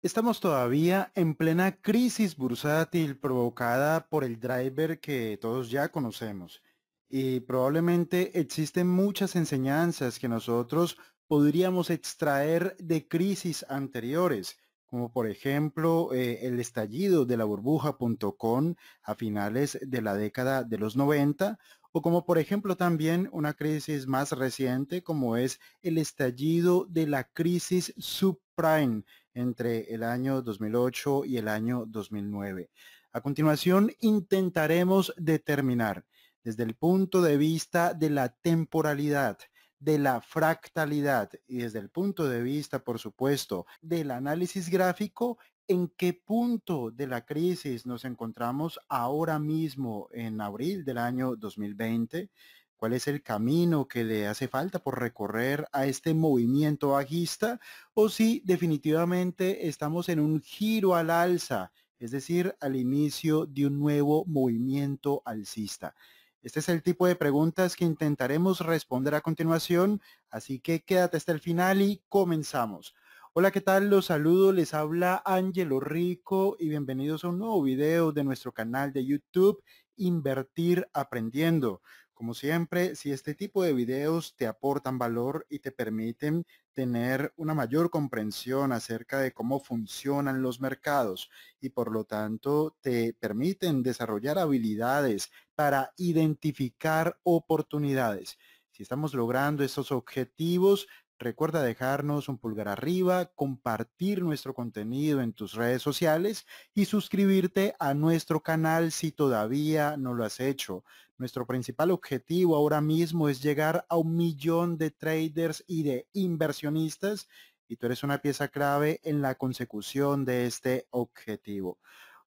Estamos todavía en plena crisis bursátil provocada por el driver que todos ya conocemos y probablemente existen muchas enseñanzas que nosotros podríamos extraer de crisis anteriores, como por ejemplo eh, el estallido de la burbuja.com a finales de la década de los 90 o como por ejemplo también una crisis más reciente como es el estallido de la crisis subprime entre el año 2008 y el año 2009. A continuación, intentaremos determinar desde el punto de vista de la temporalidad, de la fractalidad y desde el punto de vista, por supuesto, del análisis gráfico, en qué punto de la crisis nos encontramos ahora mismo en abril del año 2020 cuál es el camino que le hace falta por recorrer a este movimiento bajista o si definitivamente estamos en un giro al alza, es decir, al inicio de un nuevo movimiento alcista. Este es el tipo de preguntas que intentaremos responder a continuación, así que quédate hasta el final y comenzamos. Hola, ¿qué tal? Los saludo, les habla Ángelo Rico y bienvenidos a un nuevo video de nuestro canal de YouTube, Invertir Aprendiendo. Como siempre, si este tipo de videos te aportan valor y te permiten tener una mayor comprensión acerca de cómo funcionan los mercados y por lo tanto te permiten desarrollar habilidades para identificar oportunidades. Si estamos logrando esos objetivos, Recuerda dejarnos un pulgar arriba, compartir nuestro contenido en tus redes sociales y suscribirte a nuestro canal si todavía no lo has hecho. Nuestro principal objetivo ahora mismo es llegar a un millón de traders y de inversionistas y tú eres una pieza clave en la consecución de este objetivo.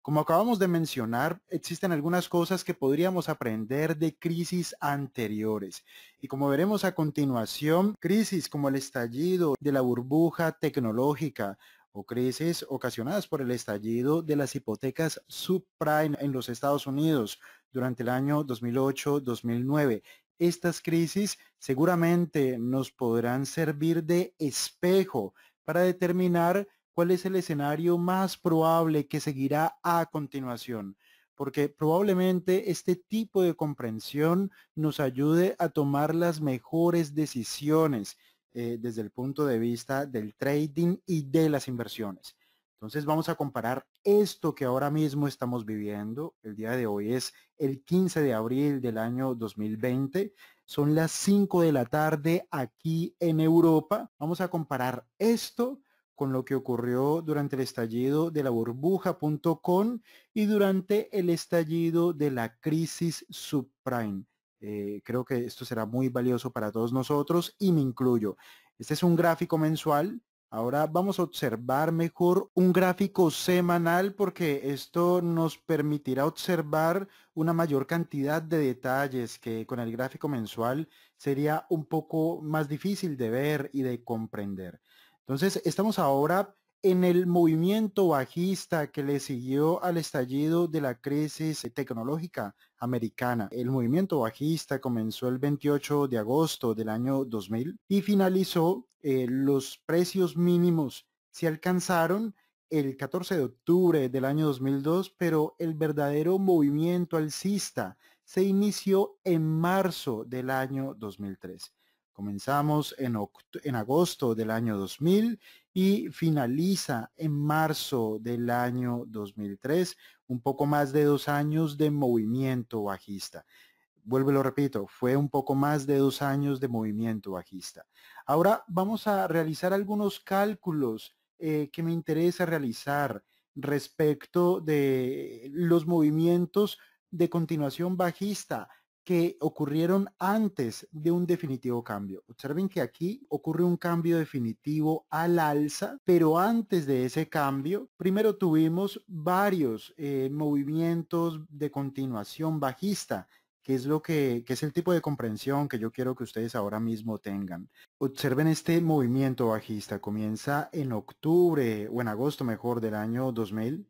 Como acabamos de mencionar, existen algunas cosas que podríamos aprender de crisis anteriores. Y como veremos a continuación, crisis como el estallido de la burbuja tecnológica, o crisis ocasionadas por el estallido de las hipotecas subprime en los Estados Unidos durante el año 2008-2009. Estas crisis seguramente nos podrán servir de espejo para determinar cuál es el escenario más probable que seguirá a continuación, porque probablemente este tipo de comprensión nos ayude a tomar las mejores decisiones eh, desde el punto de vista del trading y de las inversiones. Entonces vamos a comparar esto que ahora mismo estamos viviendo. El día de hoy es el 15 de abril del año 2020. Son las 5 de la tarde aquí en Europa. Vamos a comparar esto con lo que ocurrió durante el estallido de la burbuja.com y durante el estallido de la crisis subprime. Eh, creo que esto será muy valioso para todos nosotros y me incluyo. Este es un gráfico mensual. Ahora vamos a observar mejor un gráfico semanal porque esto nos permitirá observar una mayor cantidad de detalles que con el gráfico mensual sería un poco más difícil de ver y de comprender. Entonces, estamos ahora en el movimiento bajista que le siguió al estallido de la crisis tecnológica americana. El movimiento bajista comenzó el 28 de agosto del año 2000 y finalizó eh, los precios mínimos. Se alcanzaron el 14 de octubre del año 2002, pero el verdadero movimiento alcista se inició en marzo del año 2003. Comenzamos en, agosto del año 2000 y finaliza en marzo del año 2003, un poco más de dos años de movimiento bajista. Vuelvo lo repito, fue un poco más de dos años de movimiento bajista. Ahora vamos a realizar algunos cálculos eh, que me interesa realizar respecto de los movimientos de continuación bajista que ocurrieron antes de un definitivo cambio. Observen que aquí ocurre un cambio definitivo al alza, pero antes de ese cambio, primero tuvimos varios eh, movimientos de continuación bajista, que es lo que, que es el tipo de comprensión que yo quiero que ustedes ahora mismo tengan. Observen este movimiento bajista, comienza en octubre o en agosto mejor del año 2000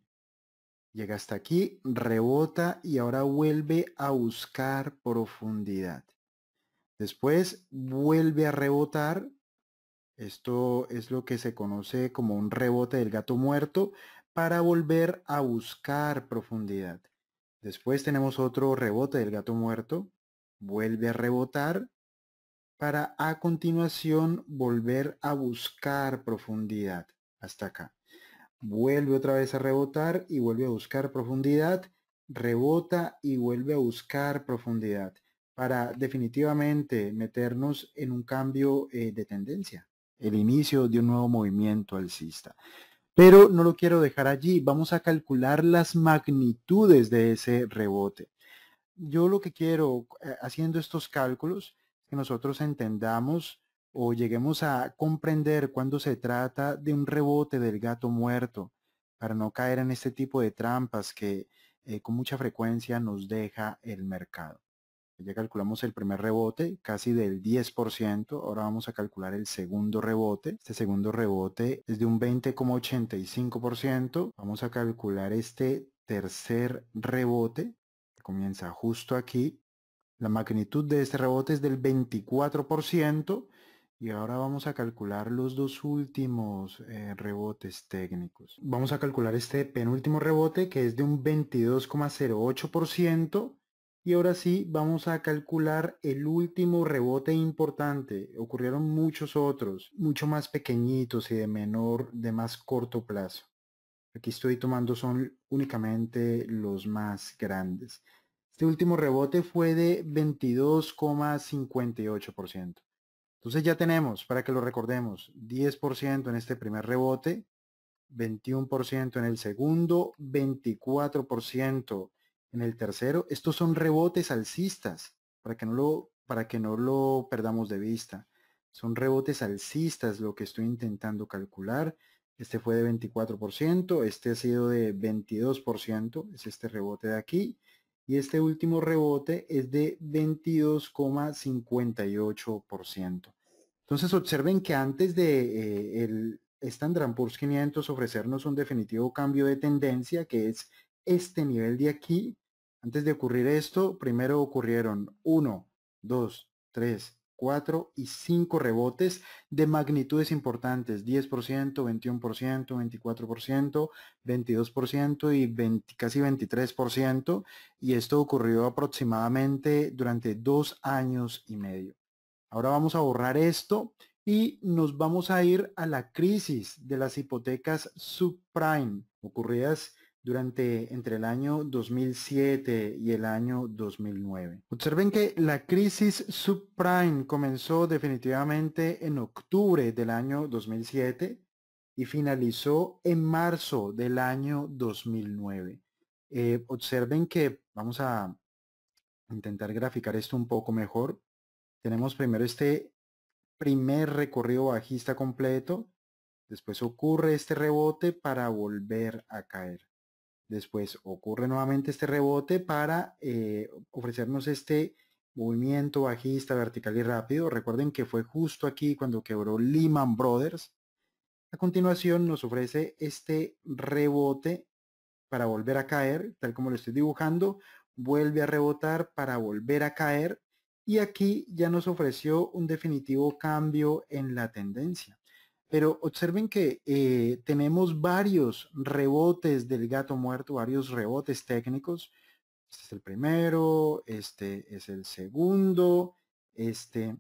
Llega hasta aquí, rebota y ahora vuelve a buscar profundidad. Después vuelve a rebotar. Esto es lo que se conoce como un rebote del gato muerto para volver a buscar profundidad. Después tenemos otro rebote del gato muerto. Vuelve a rebotar para a continuación volver a buscar profundidad. Hasta acá vuelve otra vez a rebotar y vuelve a buscar profundidad, rebota y vuelve a buscar profundidad para definitivamente meternos en un cambio eh, de tendencia, el inicio de un nuevo movimiento alcista. Pero no lo quiero dejar allí, vamos a calcular las magnitudes de ese rebote. Yo lo que quiero eh, haciendo estos cálculos, que nosotros entendamos o lleguemos a comprender cuando se trata de un rebote del gato muerto, para no caer en este tipo de trampas que eh, con mucha frecuencia nos deja el mercado. Ya calculamos el primer rebote, casi del 10%, ahora vamos a calcular el segundo rebote. Este segundo rebote es de un 20,85%, vamos a calcular este tercer rebote, que comienza justo aquí. La magnitud de este rebote es del 24%, y ahora vamos a calcular los dos últimos eh, rebotes técnicos. Vamos a calcular este penúltimo rebote que es de un 22,08%. Y ahora sí, vamos a calcular el último rebote importante. Ocurrieron muchos otros, mucho más pequeñitos y de menor, de más corto plazo. Aquí estoy tomando son únicamente los más grandes. Este último rebote fue de 22,58%. Entonces ya tenemos, para que lo recordemos, 10% en este primer rebote, 21% en el segundo, 24% en el tercero. Estos son rebotes alcistas, para que no lo, para que no lo perdamos de vista. Son rebotes alcistas lo que estoy intentando calcular. Este fue de 24%, este ha sido de 22%, es este rebote de aquí, y este último rebote es de 22,58%. Entonces observen que antes de eh, el Standard Poor's 500 ofrecernos un definitivo cambio de tendencia, que es este nivel de aquí, antes de ocurrir esto, primero ocurrieron 1, 2, 3, cuatro y cinco rebotes de magnitudes importantes, 10%, 21%, 24%, 22% y 20, casi 23%, y esto ocurrió aproximadamente durante dos años y medio. Ahora vamos a borrar esto y nos vamos a ir a la crisis de las hipotecas subprime, ocurridas durante entre el año 2007 y el año 2009. Observen que la crisis subprime comenzó definitivamente en octubre del año 2007 y finalizó en marzo del año 2009. Eh, observen que vamos a intentar graficar esto un poco mejor. Tenemos primero este primer recorrido bajista completo, después ocurre este rebote para volver a caer. Después ocurre nuevamente este rebote para eh, ofrecernos este movimiento bajista, vertical y rápido. Recuerden que fue justo aquí cuando quebró Lehman Brothers. A continuación nos ofrece este rebote para volver a caer, tal como lo estoy dibujando. Vuelve a rebotar para volver a caer. Y aquí ya nos ofreció un definitivo cambio en la tendencia. Pero observen que eh, tenemos varios rebotes del gato muerto, varios rebotes técnicos. Este es el primero, este es el segundo, este,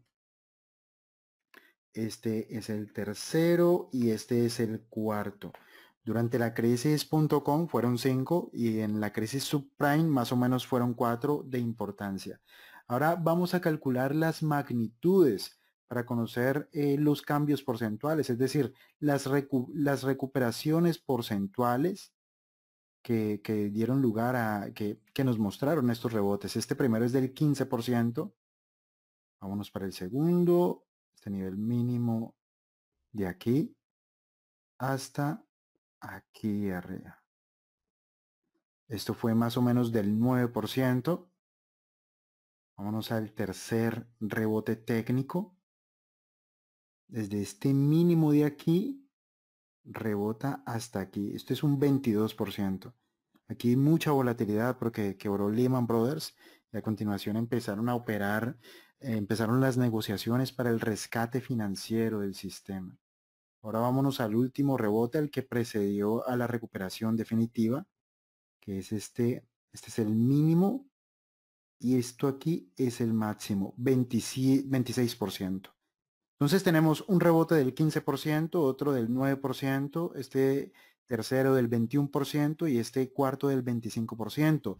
este es el tercero y este es el cuarto. Durante la crisis.com fueron cinco y en la crisis subprime más o menos fueron cuatro de importancia. Ahora vamos a calcular las magnitudes para conocer eh, los cambios porcentuales, es decir, las, recuperaciones porcentuales que, dieron lugar a, que nos mostraron estos rebotes. Este primero es del 15%, vámonos para el segundo, este nivel mínimo de aquí hasta aquí arriba. Esto fue más o menos del 9%. Vámonos al tercer rebote técnico desde este mínimo de aquí, rebota hasta aquí. Esto es un 22%. Aquí hay mucha volatilidad porque quebró Lehman Brothers y a continuación empezaron a operar, empezaron las negociaciones para el rescate financiero del sistema. Ahora vámonos al último rebote, el que precedió a la recuperación definitiva, que es este, este es el mínimo y esto aquí es el máximo, 26%. Entonces tenemos un rebote del 15%, otro del 9%, este tercero del 21% y este cuarto del 25%.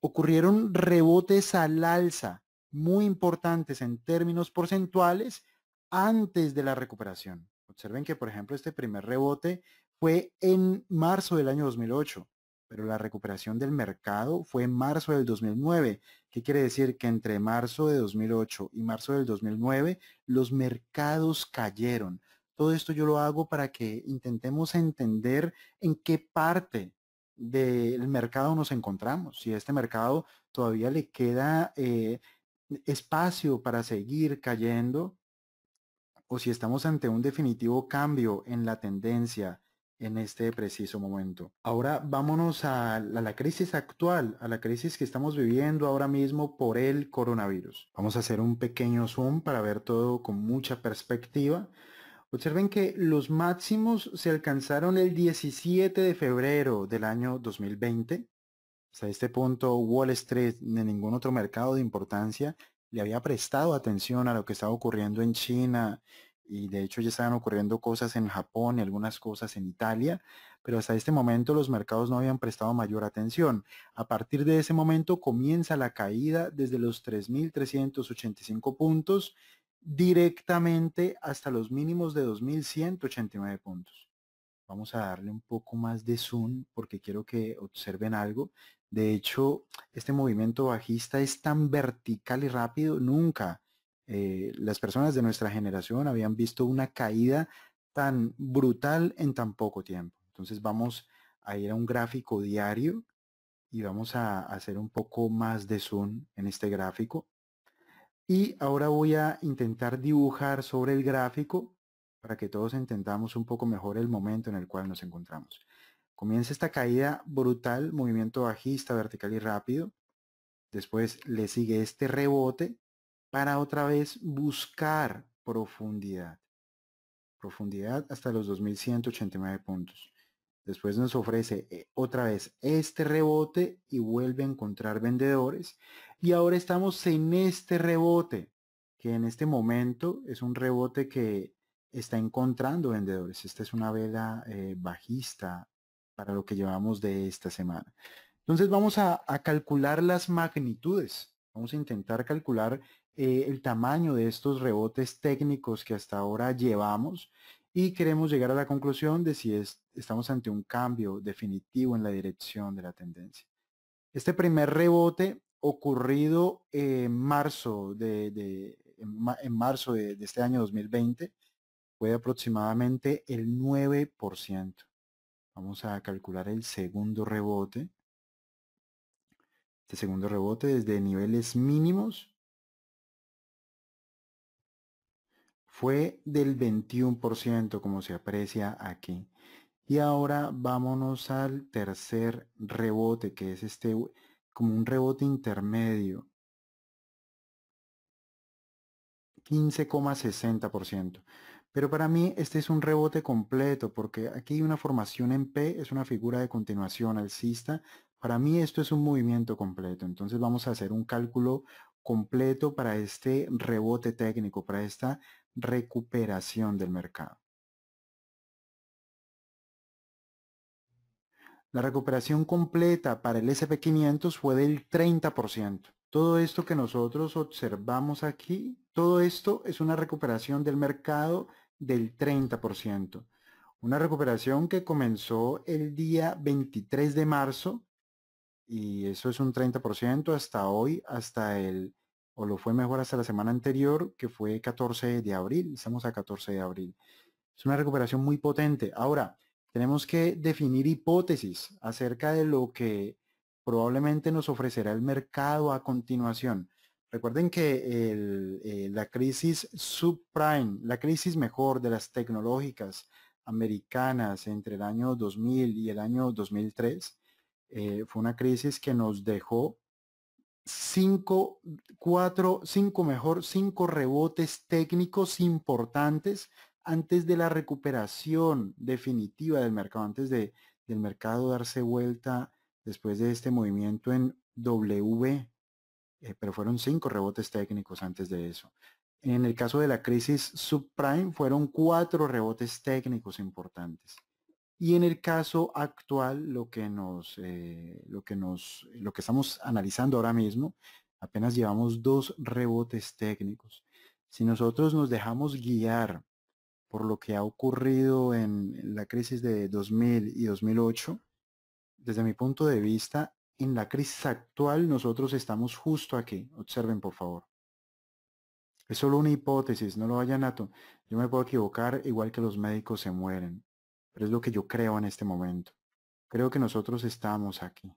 Ocurrieron rebotes al alza muy importantes en términos porcentuales antes de la recuperación. Observen que, por ejemplo, este primer rebote fue en marzo del año 2008 pero la recuperación del mercado fue en marzo del 2009. ¿Qué quiere decir? Que entre marzo de 2008 y marzo del 2009 los mercados cayeron. Todo esto yo lo hago para que intentemos entender en qué parte del mercado nos encontramos, si este mercado todavía le queda eh, espacio para seguir cayendo o si estamos ante un definitivo cambio en la tendencia en este preciso momento. Ahora vámonos a la, crisis actual, a la crisis que estamos viviendo ahora mismo por el coronavirus. Vamos a hacer un pequeño zoom para ver todo con mucha perspectiva. Observen que los máximos se alcanzaron el 17 de febrero del año 2020. Hasta este punto Wall Street ni ningún otro mercado de importancia le había prestado atención a lo que estaba ocurriendo en China y de hecho ya estaban ocurriendo cosas en Japón y algunas cosas en Italia, pero hasta este momento los mercados no habían prestado mayor atención. A partir de ese momento comienza la caída desde los 3.385 puntos directamente hasta los mínimos de 2.189 puntos. Vamos a darle un poco más de zoom porque quiero que observen algo. De hecho, este movimiento bajista es tan vertical y rápido, nunca eh, las personas de nuestra generación habían visto una caída tan brutal en tan poco tiempo. Entonces vamos a ir a un gráfico diario y vamos a hacer un poco más de zoom en este gráfico. Y ahora voy a intentar dibujar sobre el gráfico para que todos entendamos un poco mejor el momento en el cual nos encontramos. Comienza esta caída brutal, movimiento bajista, vertical y rápido. Después le sigue este rebote para otra vez buscar profundidad. Profundidad hasta los 2189 puntos. Después nos ofrece eh, otra vez este rebote y vuelve a encontrar vendedores. Y ahora estamos en este rebote, que en este momento es un rebote que está encontrando vendedores. Esta es una vela eh, bajista para lo que llevamos de esta semana. Entonces vamos a calcular las magnitudes. Vamos a intentar calcular eh, el tamaño de estos rebotes técnicos que hasta ahora llevamos y queremos llegar a la conclusión de si estamos ante un cambio definitivo en la dirección de la tendencia. Este primer rebote ocurrido en marzo de, de este año 2020 fue aproximadamente el 9%. Vamos a calcular el segundo rebote. Este segundo rebote desde niveles mínimos fue del 21% como se aprecia aquí. Y ahora vámonos al tercer rebote que es este como un rebote intermedio. 15,60%. Pero para mí este es un rebote completo porque aquí hay una formación en P, es una figura de continuación alcista para mí esto es un movimiento completo, entonces vamos a hacer un cálculo completo para este rebote técnico, para esta recuperación del mercado. La recuperación completa para el SP500 fue del 30%. Todo esto que nosotros observamos aquí, todo esto es una recuperación del mercado del 30%. Una recuperación que comenzó el día 23 de marzo y eso es un 30% hasta hoy, hasta el, o lo fue mejor hasta la semana anterior, que fue 14 de abril, estamos a 14 de abril. Es una recuperación muy potente. Ahora, tenemos que definir hipótesis acerca de lo que probablemente nos ofrecerá el mercado a continuación. Recuerden que eh, la crisis subprime, la crisis mejor de las tecnológicas americanas entre el año 2000 y el año 2003, eh, fue una crisis que nos dejó cinco, cuatro, cinco mejor, cinco rebotes técnicos importantes antes de la recuperación definitiva del mercado, antes de, del mercado darse vuelta después de este movimiento en W, eh, pero fueron cinco rebotes técnicos antes de eso. En el caso de la crisis subprime fueron cuatro rebotes técnicos importantes. Y en el caso actual, lo que nos, eh, lo que nos, lo que estamos analizando ahora mismo, apenas llevamos dos rebotes técnicos. Si nosotros nos dejamos guiar por lo que ha ocurrido en la crisis de 2000 y 2008, desde mi punto de vista, en la crisis actual nosotros estamos justo aquí. Observen, por favor. Es solo una hipótesis, no lo vayan a... Yo me puedo equivocar, igual que los médicos se mueren. Pero es lo que yo creo en este momento. Creo que nosotros estamos aquí.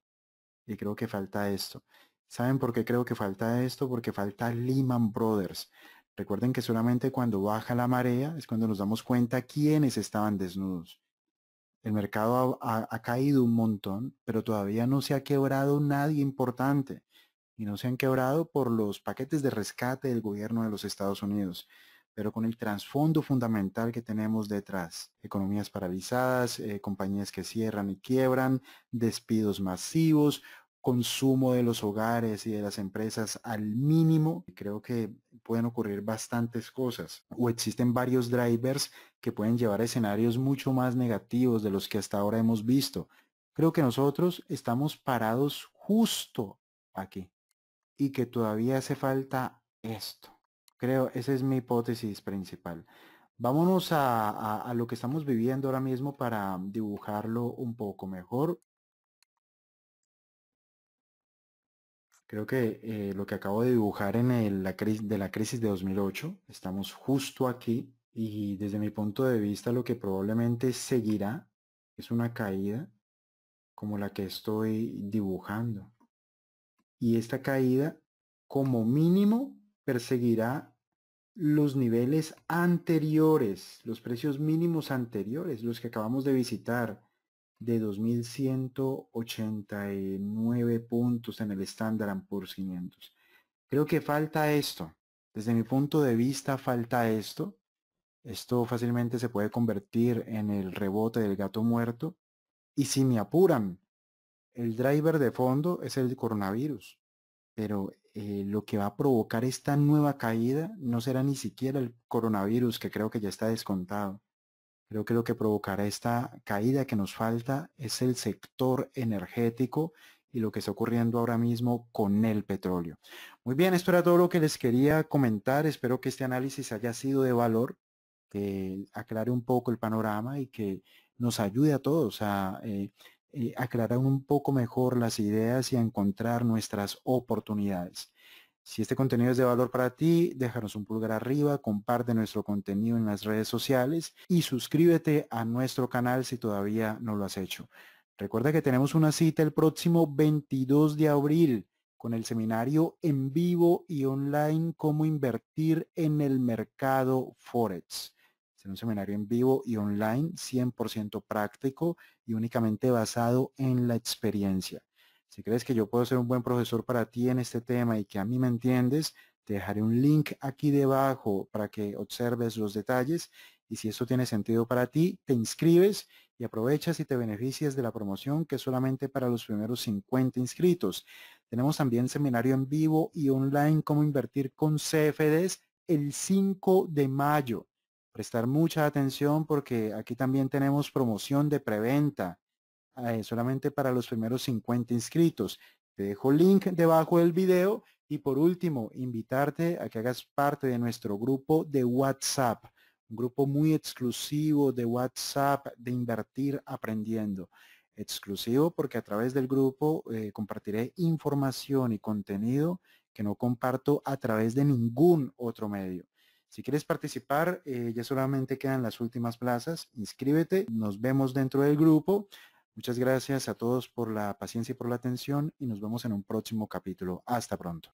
Y creo que falta esto. ¿Saben por qué creo que falta esto? Porque falta Lehman Brothers. Recuerden que solamente cuando baja la marea es cuando nos damos cuenta quiénes estaban desnudos. El mercado ha, ha, caído un montón, pero todavía no se ha quebrado nadie importante. Y no se han quebrado por los paquetes de rescate del gobierno de los Estados Unidos pero con el trasfondo fundamental que tenemos detrás. Economías paralizadas, eh, compañías que cierran y quiebran, despidos masivos, consumo de los hogares y de las empresas al mínimo. Creo que pueden ocurrir bastantes cosas o existen varios drivers que pueden llevar a escenarios mucho más negativos de los que hasta ahora hemos visto. Creo que nosotros estamos parados justo aquí y que todavía hace falta esto. Creo, esa es mi hipótesis principal. Vámonos a, lo que estamos viviendo ahora mismo para dibujarlo un poco mejor. Creo que eh, lo que acabo de dibujar en la de la crisis de 2008, estamos justo aquí y desde mi punto de vista lo que probablemente seguirá es una caída como la que estoy dibujando. Y esta caída como mínimo perseguirá los niveles anteriores, los precios mínimos anteriores, los que acabamos de visitar, de 2189 puntos en el estándar por 500. Creo que falta esto. Desde mi punto de vista falta esto. Esto fácilmente se puede convertir en el rebote del gato muerto. Y si me apuran, el driver de fondo es el coronavirus. Pero eh, lo que va a provocar esta nueva caída no será ni siquiera el coronavirus, que creo que ya está descontado. Creo que lo que provocará esta caída que nos falta es el sector energético y lo que está ocurriendo ahora mismo con el petróleo. Muy bien, esto era todo lo que les quería comentar. Espero que este análisis haya sido de valor, que aclare un poco el panorama y que nos ayude a todos a eh, eh, aclarar un poco mejor las ideas y encontrar nuestras oportunidades. Si este contenido es de valor para ti, déjanos un pulgar arriba, comparte nuestro contenido en las redes sociales y suscríbete a nuestro canal si todavía no lo has hecho. Recuerda que tenemos una cita el próximo 22 de abril con el seminario en vivo y online Cómo invertir en el mercado Forex un seminario en vivo y online, 100% práctico y únicamente basado en la experiencia. Si crees que yo puedo ser un buen profesor para ti en este tema y que a mí me entiendes, te dejaré un link aquí debajo para que observes los detalles y si esto tiene sentido para ti, te inscribes y aprovechas y te beneficias de la promoción que es solamente para los primeros 50 inscritos. Tenemos también seminario en vivo y online cómo invertir con CFDs el 5 de mayo prestar mucha atención porque aquí también tenemos promoción de preventa eh, solamente para los primeros 50 inscritos. Te dejo el link debajo del video y por último, invitarte a que hagas parte de nuestro grupo de WhatsApp, un grupo muy exclusivo de WhatsApp de invertir aprendiendo. Exclusivo porque a través del grupo eh, compartiré información y contenido que no comparto a través de ningún otro medio. Si quieres participar, eh, ya solamente quedan las últimas plazas. Inscríbete, nos vemos dentro del grupo. Muchas gracias a todos por la paciencia y por la atención y nos vemos en un próximo capítulo. Hasta pronto.